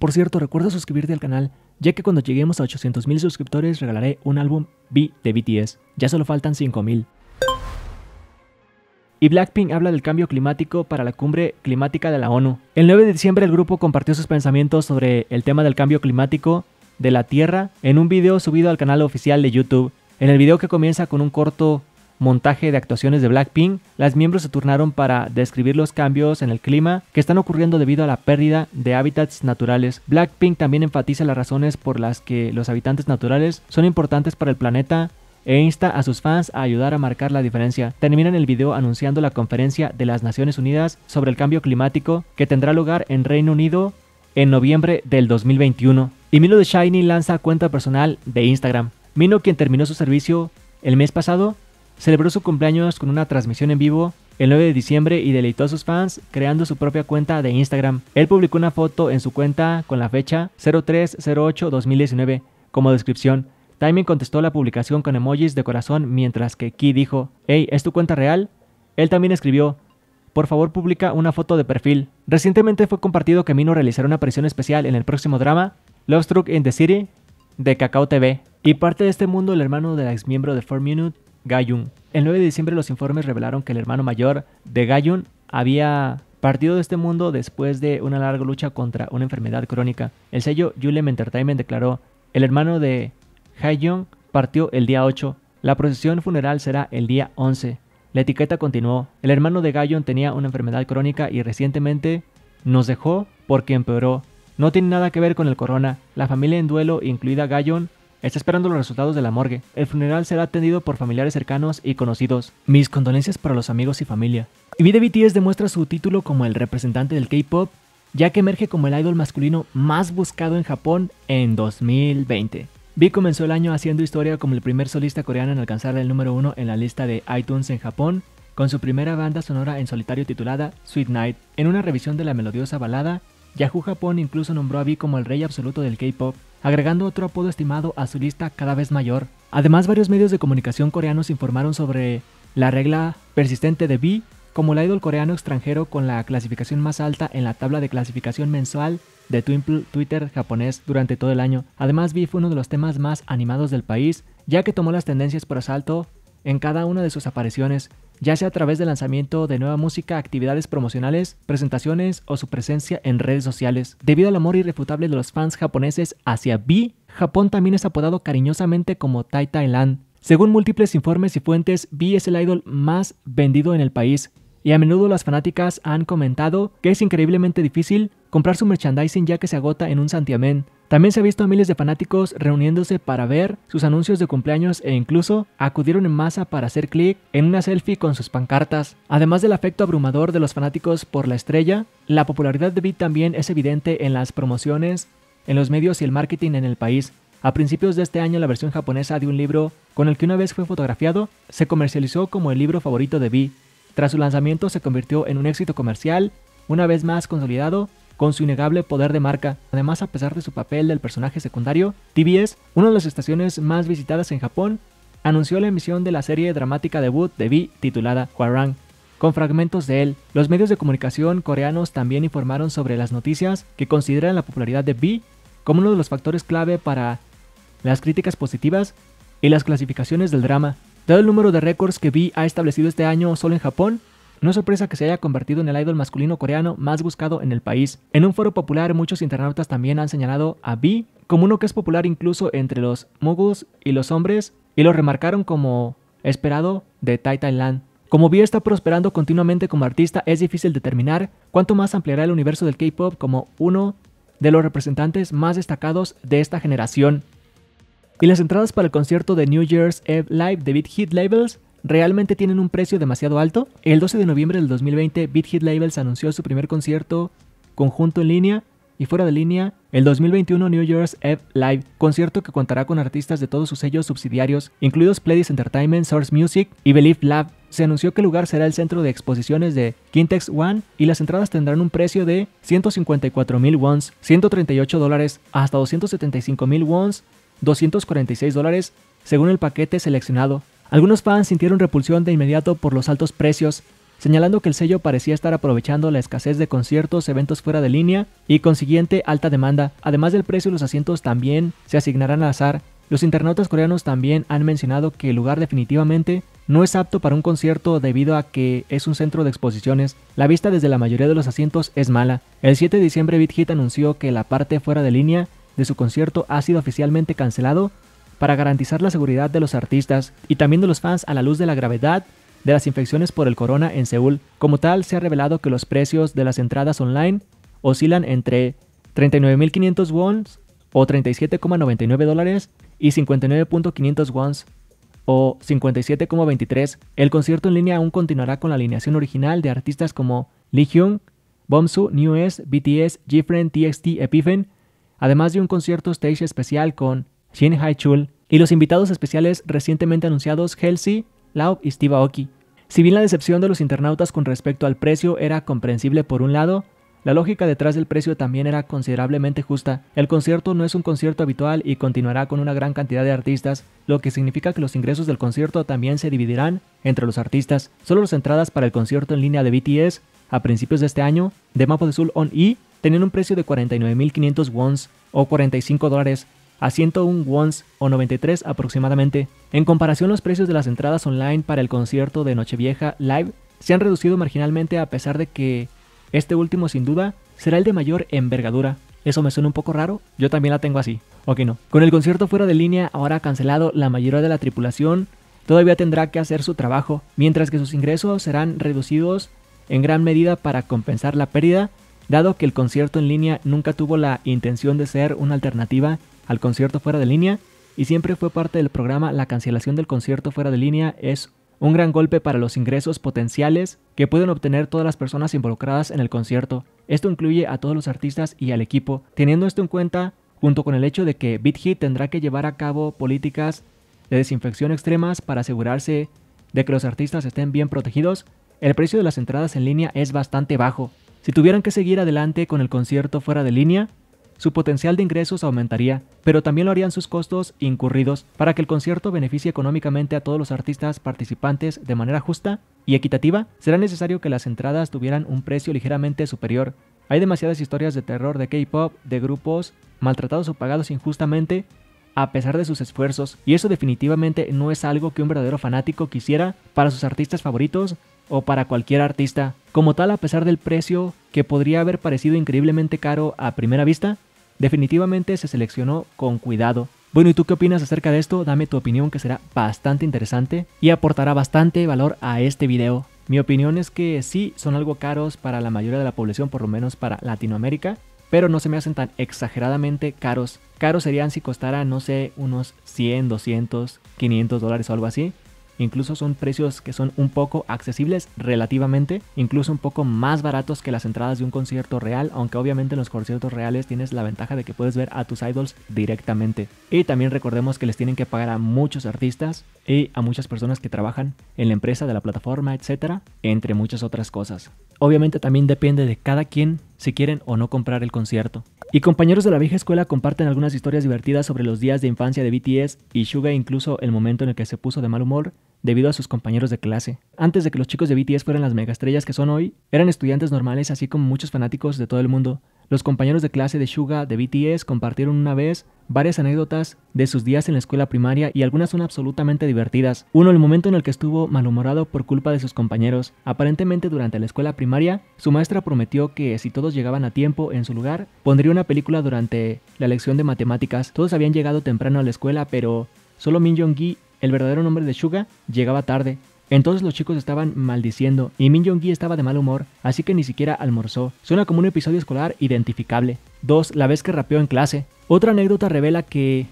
Por cierto, recuerda suscribirte al canal, ya que cuando lleguemos a 800.000 suscriptores regalaré un álbum B de BTS. Ya solo faltan 5.000. Y Blackpink habla del cambio climático para la cumbre climática de la ONU. El 9 de diciembre el grupo compartió sus pensamientos sobre el tema del cambio climático de la Tierra en un video subido al canal oficial de YouTube. En el video que comienza con un corto montaje de actuaciones de Blackpink, las miembros se turnaron para describir los cambios en el clima que están ocurriendo debido a la pérdida de hábitats naturales. Blackpink también enfatiza las razones por las que los habitantes naturales son importantes para el planeta e insta a sus fans a ayudar a marcar la diferencia. Terminan el video anunciando la conferencia de las Naciones Unidas sobre el cambio climático que tendrá lugar en Reino Unido en noviembre del 2021. Y Milo de Shiny lanza cuenta personal de Instagram. Mino, quien terminó su servicio el mes pasado, celebró su cumpleaños con una transmisión en vivo el 9 de diciembre y deleitó a sus fans creando su propia cuenta de Instagram. Él publicó una foto en su cuenta con la fecha 0308-2019 como descripción. Timing contestó la publicación con emojis de corazón mientras que Key dijo, Hey, ¿es tu cuenta real? Él también escribió, por favor publica una foto de perfil. Recientemente fue compartido que Mino realizará una aparición especial en el próximo drama, Love Struck in the City, de Cacao TV. Y parte de este mundo, el hermano del ex miembro de 4 Minute, Gayun. El 9 de diciembre los informes revelaron que el hermano mayor de Gayun había partido de este mundo después de una larga lucha contra una enfermedad crónica. El sello Yulem Entertainment declaró, el hermano de Haeyoung partió el día 8, la procesión funeral será el día 11. La etiqueta continuó, el hermano de Gayon tenía una enfermedad crónica y recientemente nos dejó porque empeoró. No tiene nada que ver con el corona. La familia en duelo, incluida Gayon, Está esperando los resultados de la morgue. El funeral será atendido por familiares cercanos y conocidos. Mis condolencias para los amigos y familia. Y de BTS demuestra su título como el representante del K-pop, ya que emerge como el idol masculino más buscado en Japón en 2020. V comenzó el año haciendo historia como el primer solista coreano en alcanzar el número uno en la lista de iTunes en Japón, con su primera banda sonora en solitario titulada Sweet Night. En una revisión de la melodiosa balada, Yahoo Japón incluso nombró a V como el rey absoluto del K-pop, agregando otro apodo estimado a su lista cada vez mayor. Además, varios medios de comunicación coreanos informaron sobre la regla persistente de V como el idol coreano extranjero con la clasificación más alta en la tabla de clasificación mensual de Twitter japonés durante todo el año. Además, V fue uno de los temas más animados del país, ya que tomó las tendencias por asalto en cada una de sus apariciones, ya sea a través del lanzamiento de nueva música, actividades promocionales, presentaciones o su presencia en redes sociales. Debido al amor irrefutable de los fans japoneses hacia B, Japón también es apodado cariñosamente como Tai Tai Según múltiples informes y fuentes, B es el idol más vendido en el país, y a menudo las fanáticas han comentado que es increíblemente difícil comprar su merchandising ya que se agota en un santiamén. También se ha visto a miles de fanáticos reuniéndose para ver sus anuncios de cumpleaños e incluso acudieron en masa para hacer clic en una selfie con sus pancartas. Además del afecto abrumador de los fanáticos por la estrella, la popularidad de Beat también es evidente en las promociones, en los medios y el marketing en el país. A principios de este año la versión japonesa de un libro con el que una vez fue fotografiado se comercializó como el libro favorito de Bee. Tras su lanzamiento se convirtió en un éxito comercial, una vez más consolidado con su innegable poder de marca. Además, a pesar de su papel del personaje secundario, TBS, una de las estaciones más visitadas en Japón, anunció la emisión de la serie dramática debut de V titulada Hwarang, con fragmentos de él. Los medios de comunicación coreanos también informaron sobre las noticias que consideran la popularidad de V como uno de los factores clave para las críticas positivas y las clasificaciones del drama. Dado el número de récords que V ha establecido este año solo en Japón, no es sorpresa que se haya convertido en el idol masculino coreano más buscado en el país. En un foro popular, muchos internautas también han señalado a B como uno que es popular incluso entre los moguls y los hombres, y lo remarcaron como esperado de Tai Thailand. Como B está prosperando continuamente como artista, es difícil determinar cuánto más ampliará el universo del K-pop como uno de los representantes más destacados de esta generación. Y las entradas para el concierto de New Year's Eve Live de Beat Hit Labels realmente tienen un precio demasiado alto. El 12 de noviembre del 2020, Beat Hit Labels anunció su primer concierto conjunto en línea y fuera de línea, el 2021 New Year's Eve Live, concierto que contará con artistas de todos sus sellos subsidiarios, incluidos Pledis Entertainment, Source Music y Believe Lab. Se anunció que el lugar será el centro de exposiciones de Quintex One y las entradas tendrán un precio de 154,000 mil 138 dólares, hasta 275,000 246 dólares, según el paquete seleccionado. Algunos fans sintieron repulsión de inmediato por los altos precios, señalando que el sello parecía estar aprovechando la escasez de conciertos, eventos fuera de línea y consiguiente alta demanda. Además del precio, los asientos también se asignarán al azar. Los internautas coreanos también han mencionado que el lugar definitivamente no es apto para un concierto debido a que es un centro de exposiciones. La vista desde la mayoría de los asientos es mala. El 7 de diciembre BitHit anunció que la parte fuera de línea de su concierto ha sido oficialmente cancelado para garantizar la seguridad de los artistas y también de los fans a la luz de la gravedad de las infecciones por el corona en Seúl. Como tal, se ha revelado que los precios de las entradas online oscilan entre 39.500 won o 37,99 dólares y 59.500 won o 57,23. El concierto en línea aún continuará con la alineación original de artistas como Lee Hyun, Bomsu, New S, BTS, GFriend, TXT, Epiphany, además de un concierto stage especial con Shin Hai-chul y los invitados especiales recientemente anunciados Halsey, Lau y Steve Aoki. Si bien la decepción de los internautas con respecto al precio era comprensible por un lado, la lógica detrás del precio también era considerablemente justa. El concierto no es un concierto habitual y continuará con una gran cantidad de artistas, lo que significa que los ingresos del concierto también se dividirán entre los artistas. Solo las entradas para el concierto en línea de BTS a principios de este año de Mapo de Sul On E tenían un precio de 49.500 wons o 45 dólares, a 101 wons o 93 aproximadamente. En comparación, los precios de las entradas online para el concierto de Nochevieja Live se han reducido marginalmente a pesar de que este último sin duda será el de mayor envergadura. Eso me suena un poco raro, yo también la tengo así. ...o que no. Con el concierto fuera de línea ahora cancelado, la mayoría de la tripulación todavía tendrá que hacer su trabajo, mientras que sus ingresos serán reducidos en gran medida para compensar la pérdida, dado que el concierto en línea nunca tuvo la intención de ser una alternativa al concierto fuera de línea y siempre fue parte del programa la cancelación del concierto fuera de línea es un gran golpe para los ingresos potenciales que pueden obtener todas las personas involucradas en el concierto. Esto incluye a todos los artistas y al equipo. Teniendo esto en cuenta, junto con el hecho de que BitHit tendrá que llevar a cabo políticas de desinfección extremas para asegurarse de que los artistas estén bien protegidos, el precio de las entradas en línea es bastante bajo. Si tuvieran que seguir adelante con el concierto fuera de línea, su potencial de ingresos aumentaría, pero también lo harían sus costos incurridos para que el concierto beneficie económicamente a todos los artistas participantes de manera justa y equitativa. Será necesario que las entradas tuvieran un precio ligeramente superior. Hay demasiadas historias de terror de K-pop, de grupos maltratados o pagados injustamente a pesar de sus esfuerzos, y eso definitivamente no es algo que un verdadero fanático quisiera para sus artistas favoritos o para cualquier artista. Como tal, a pesar del precio que podría haber parecido increíblemente caro a primera vista, Definitivamente se seleccionó con cuidado. Bueno, ¿y tú qué opinas acerca de esto? Dame tu opinión que será bastante interesante y aportará bastante valor a este video. Mi opinión es que sí, son algo caros para la mayoría de la población, por lo menos para Latinoamérica, pero no se me hacen tan exageradamente caros. Caros serían si costara, no sé, unos 100, 200, 500 dólares o algo así. Incluso son precios que son un poco accesibles relativamente, incluso un poco más baratos que las entradas de un concierto real, aunque obviamente en los conciertos reales tienes la ventaja de que puedes ver a tus idols directamente. Y también recordemos que les tienen que pagar a muchos artistas y a muchas personas que trabajan en la empresa, de la plataforma, etcétera, entre muchas otras cosas. Obviamente también depende de cada quien si quieren o no comprar el concierto. Y compañeros de la vieja escuela comparten algunas historias divertidas sobre los días de infancia de BTS y Suga incluso el momento en el que se puso de mal humor debido a sus compañeros de clase. Antes de que los chicos de BTS fueran las estrellas que son hoy, eran estudiantes normales así como muchos fanáticos de todo el mundo. Los compañeros de clase de Suga de BTS compartieron una vez varias anécdotas de sus días en la escuela primaria y algunas son absolutamente divertidas. Uno, el momento en el que estuvo malhumorado por culpa de sus compañeros. Aparentemente durante la escuela primaria, su maestra prometió que si todos llegaban a tiempo en su lugar, pondría una película durante la lección de matemáticas. Todos habían llegado temprano a la escuela, pero solo Min Jong-gi el verdadero nombre de Suga, llegaba tarde. Entonces los chicos estaban maldiciendo y Min Jong-gi estaba de mal humor, así que ni siquiera almorzó. Suena como un episodio escolar identificable. 2. La vez que rapeó en clase. Otra anécdota revela que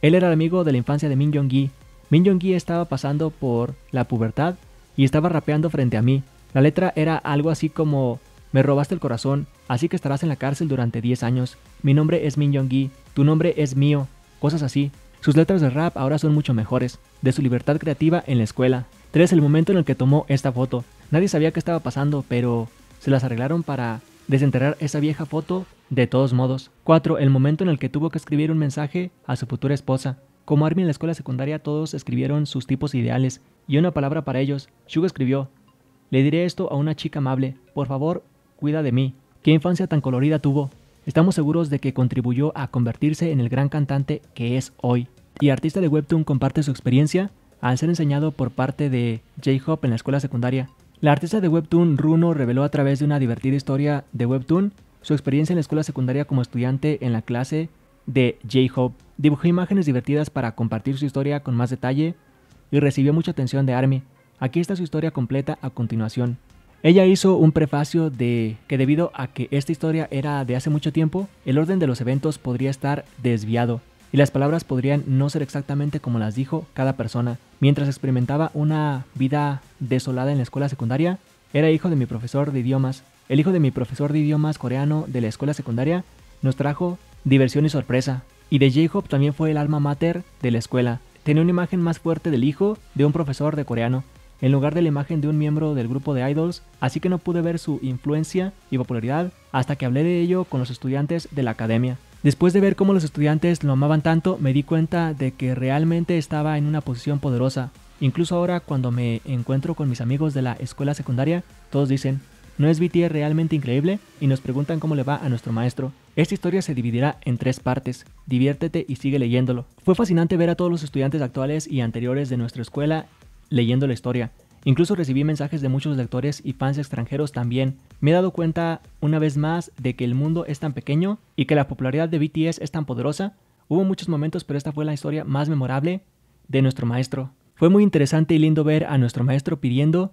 él era el amigo de la infancia de Min Jong-gi. Min Jong-gi estaba pasando por la pubertad y estaba rapeando frente a mí. La letra era algo así como me robaste el corazón, así que estarás en la cárcel durante 10 años. Mi nombre es Min Jong-gi, tu nombre es mío, cosas así. Sus letras de rap ahora son mucho mejores, de su libertad creativa en la escuela. 3. El momento en el que tomó esta foto. Nadie sabía qué estaba pasando, pero se las arreglaron para desenterrar esa vieja foto de todos modos. 4. El momento en el que tuvo que escribir un mensaje a su futura esposa. Como Armin en la escuela secundaria todos escribieron sus tipos ideales y una palabra para ellos. Shugo escribió, le diré esto a una chica amable, por favor, cuida de mí. ¿Qué infancia tan colorida tuvo? Estamos seguros de que contribuyó a convertirse en el gran cantante que es hoy y artista de Webtoon comparte su experiencia al ser enseñado por parte de J-Hop en la escuela secundaria. La artista de Webtoon Runo reveló a través de una divertida historia de Webtoon su experiencia en la escuela secundaria como estudiante en la clase de J-Hop. Dibujó imágenes divertidas para compartir su historia con más detalle y recibió mucha atención de Army. Aquí está su historia completa a continuación. Ella hizo un prefacio de que debido a que esta historia era de hace mucho tiempo, el orden de los eventos podría estar desviado y las palabras podrían no ser exactamente como las dijo cada persona. Mientras experimentaba una vida desolada en la escuela secundaria, era hijo de mi profesor de idiomas. El hijo de mi profesor de idiomas coreano de la escuela secundaria nos trajo diversión y sorpresa. Y de j también fue el alma mater de la escuela. Tenía una imagen más fuerte del hijo de un profesor de coreano, en lugar de la imagen de un miembro del grupo de idols, así que no pude ver su influencia y popularidad hasta que hablé de ello con los estudiantes de la academia. Después de ver cómo los estudiantes lo amaban tanto, me di cuenta de que realmente estaba en una posición poderosa. Incluso ahora cuando me encuentro con mis amigos de la escuela secundaria, todos dicen, ¿no es BTS realmente increíble? Y nos preguntan cómo le va a nuestro maestro. Esta historia se dividirá en tres partes. Diviértete y sigue leyéndolo. Fue fascinante ver a todos los estudiantes actuales y anteriores de nuestra escuela leyendo la historia. Incluso recibí mensajes de muchos lectores y fans extranjeros también. Me he dado cuenta una vez más de que el mundo es tan pequeño y que la popularidad de BTS es tan poderosa. Hubo muchos momentos, pero esta fue la historia más memorable de nuestro maestro. Fue muy interesante y lindo ver a nuestro maestro pidiendo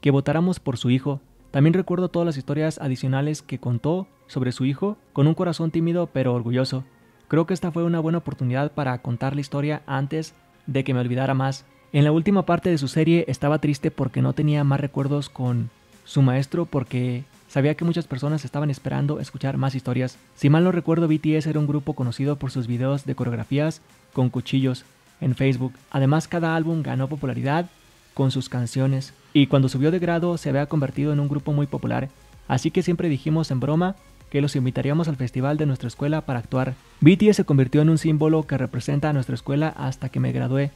que votáramos por su hijo. También recuerdo todas las historias adicionales que contó sobre su hijo con un corazón tímido pero orgulloso. Creo que esta fue una buena oportunidad para contar la historia antes de que me olvidara más. En la última parte de su serie estaba triste porque no tenía más recuerdos con su maestro porque sabía que muchas personas estaban esperando escuchar más historias. Si mal no recuerdo, BTS era un grupo conocido por sus videos de coreografías con cuchillos en Facebook. Además, cada álbum ganó popularidad con sus canciones y cuando subió de grado se había convertido en un grupo muy popular. Así que siempre dijimos en broma que los invitaríamos al festival de nuestra escuela para actuar. BTS se convirtió en un símbolo que representa a nuestra escuela hasta que me gradué.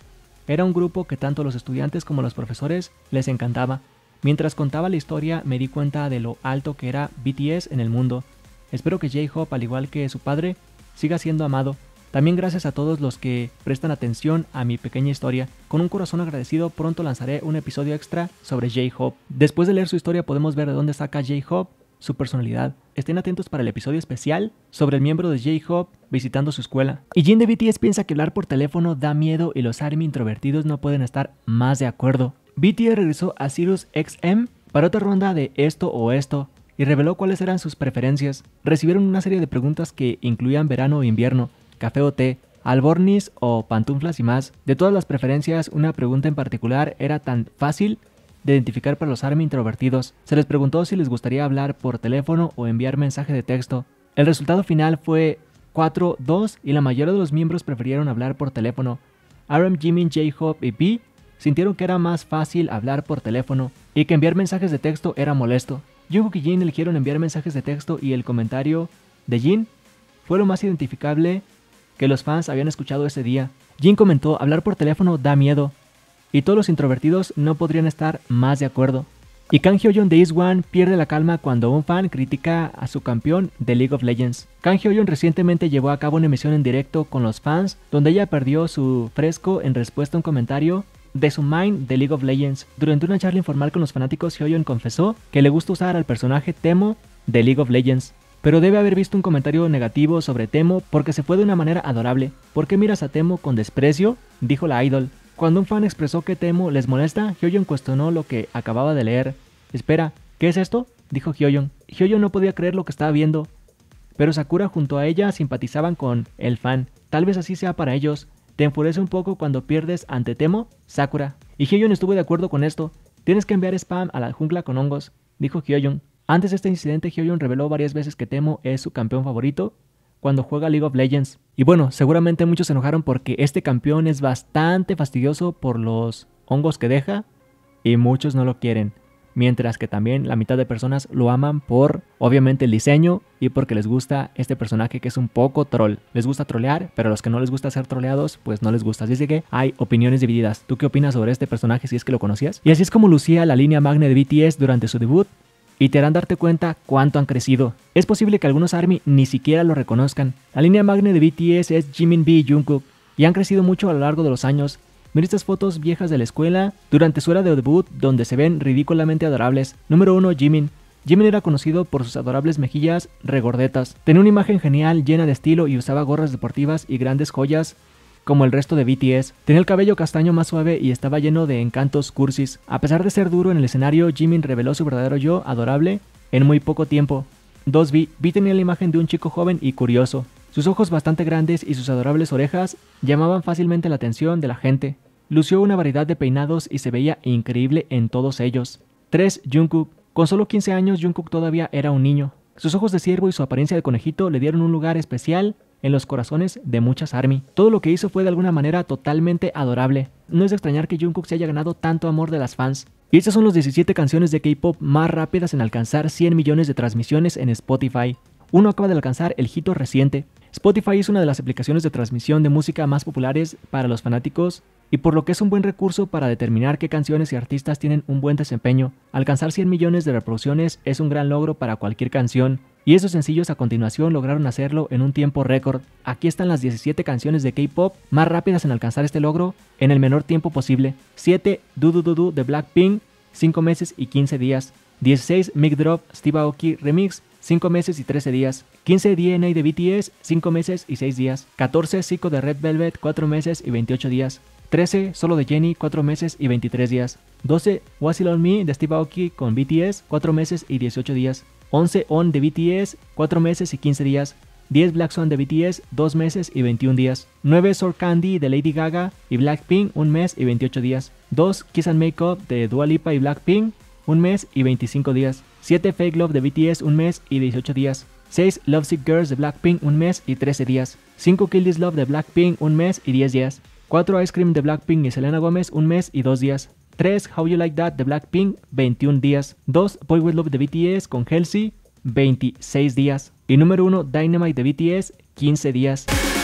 Era un grupo que tanto los estudiantes como los profesores les encantaba. Mientras contaba la historia me di cuenta de lo alto que era BTS en el mundo. Espero que J-Hope, al igual que su padre, siga siendo amado. También gracias a todos los que prestan atención a mi pequeña historia. Con un corazón agradecido pronto lanzaré un episodio extra sobre J-Hope. Después de leer su historia podemos ver de dónde saca J-Hope su personalidad, estén atentos para el episodio especial sobre el miembro de J-Hope visitando su escuela. Y Jin de BTS piensa que hablar por teléfono da miedo y los ARMY introvertidos no pueden estar más de acuerdo. BTS regresó a Sirius XM para otra ronda de esto o esto y reveló cuáles eran sus preferencias. Recibieron una serie de preguntas que incluían verano o e invierno, café o té, albornis o pantuflas y más. De todas las preferencias, una pregunta en particular era tan fácil de identificar para los ARMY introvertidos, se les preguntó si les gustaría hablar por teléfono o enviar mensaje de texto. El resultado final fue 4-2 y la mayoría de los miembros prefirieron hablar por teléfono. Aaron, Jimin, J-Hope y B sintieron que era más fácil hablar por teléfono y que enviar mensajes de texto era molesto. Jungkook y Jin eligieron enviar mensajes de texto y el comentario de Jin fue lo más identificable que los fans habían escuchado ese día. Jin comentó, hablar por teléfono da miedo, y todos los introvertidos no podrían estar más de acuerdo. Y Kang hyo de East One pierde la calma cuando un fan critica a su campeón de League of Legends. Kang hyo recientemente llevó a cabo una emisión en directo con los fans donde ella perdió su fresco en respuesta a un comentario de su mind de League of Legends. Durante una charla informal con los fanáticos, hyo confesó que le gusta usar al personaje Temo de League of Legends. Pero debe haber visto un comentario negativo sobre Temo porque se fue de una manera adorable. ¿Por qué miras a Temo con desprecio? dijo la idol. Cuando un fan expresó que Temo les molesta, Hyoyeon cuestionó lo que acababa de leer. Espera, ¿qué es esto? dijo Hyoyeon. Hyoyeon no podía creer lo que estaba viendo. Pero Sakura junto a ella simpatizaban con el fan. Tal vez así sea para ellos. Te enfurece un poco cuando pierdes ante Temo, Sakura. Y Hyoyeon estuvo de acuerdo con esto. Tienes que enviar spam a la jungla con hongos, dijo Hyoyeon. Antes de este incidente, Hyoyeon reveló varias veces que Temo es su campeón favorito cuando juega League of Legends. Y bueno, seguramente muchos se enojaron porque este campeón es bastante fastidioso por los hongos que deja y muchos no lo quieren. Mientras que también la mitad de personas lo aman por, obviamente, el diseño y porque les gusta este personaje que es un poco troll. Les gusta trolear, pero a los que no les gusta ser troleados, pues no les gusta. Así que hay opiniones divididas. ¿Tú qué opinas sobre este personaje si es que lo conocías? Y así es como lucía la línea magna de BTS durante su debut y te harán darte cuenta cuánto han crecido. Es posible que algunos ARMY ni siquiera lo reconozcan. La línea magne de BTS es Jimin B y Jungkook y han crecido mucho a lo largo de los años. Mira estas fotos viejas de la escuela durante su era de debut donde se ven ridículamente adorables. Número 1 Jimin. Jimin era conocido por sus adorables mejillas regordetas. Tenía una imagen genial llena de estilo y usaba gorras deportivas y grandes joyas como el resto de BTS. Tenía el cabello castaño más suave y estaba lleno de encantos cursis. A pesar de ser duro en el escenario, Jimin reveló su verdadero yo, adorable, en muy poco tiempo. 2B, B tenía la imagen de un chico joven y curioso. Sus ojos bastante grandes y sus adorables orejas llamaban fácilmente la atención de la gente. Lució una variedad de peinados y se veía increíble en todos ellos. 3. Jungkook. Con solo 15 años, Jungkook todavía era un niño. Sus ojos de ciervo y su apariencia de conejito le dieron un lugar especial en los corazones de muchas ARMY. Todo lo que hizo fue de alguna manera totalmente adorable. No es de extrañar que Jungkook se haya ganado tanto amor de las fans. Y estas son las 17 canciones de K-pop más rápidas en alcanzar 100 millones de transmisiones en Spotify. Uno acaba de alcanzar el hito reciente, Spotify es una de las aplicaciones de transmisión de música más populares para los fanáticos y por lo que es un buen recurso para determinar qué canciones y artistas tienen un buen desempeño. Alcanzar 100 millones de reproducciones es un gran logro para cualquier canción y esos sencillos a continuación lograron hacerlo en un tiempo récord. Aquí están las 17 canciones de K-pop más rápidas en alcanzar este logro en el menor tiempo posible. 7 Do Do Do Do de Blackpink, 5 meses y 15 días. 16 Mic Drop Steve Aoki Remix 5 meses y 13 días, 15 DNA de BTS, 5 meses y 6 días, 14 Cico de Red Velvet, 4 meses y 28 días, 13 Solo de Jenny, 4 meses y 23 días, 12 Wasil on Me de Steve Aoki con BTS, 4 meses y 18 días, 11 On de BTS, 4 meses y 15 días, 10 Black Swan de BTS, 2 meses y 21 días. 9 Sour Candy de Lady Gaga y Blackpink, 1 mes y 28 días. 2 Kiss and Makeup de Dua Lipa y Blackpink, 1 mes y 25 días. 7 Fake Love de BTS un mes y 18 días. 6 Lovesick Girls de Blackpink un mes y 13 días. 5 Kill This Love de Blackpink un mes y 10 días. 4 Ice Cream de Blackpink y Selena Gomez un mes y 2 días. 3 How You Like That de Blackpink 21 días. 2 Boy With Love de BTS con Halsey 26 días. Y número 1 Dynamite de BTS 15 días.